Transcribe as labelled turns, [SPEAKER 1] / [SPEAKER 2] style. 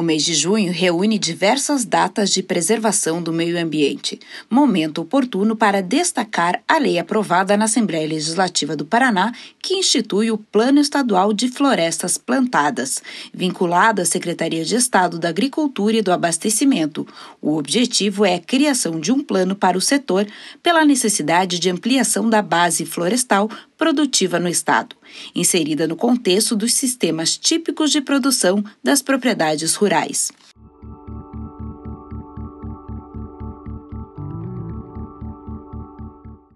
[SPEAKER 1] O mês de junho reúne diversas datas de preservação do meio ambiente, momento oportuno para destacar a lei aprovada na Assembleia Legislativa do Paraná, que institui o Plano Estadual de Florestas Plantadas, vinculado à Secretaria de Estado da Agricultura e do Abastecimento. O objetivo é a criação de um plano para o setor pela necessidade de ampliação da base florestal produtiva no Estado, inserida no contexto dos sistemas típicos de produção das propriedades rurais.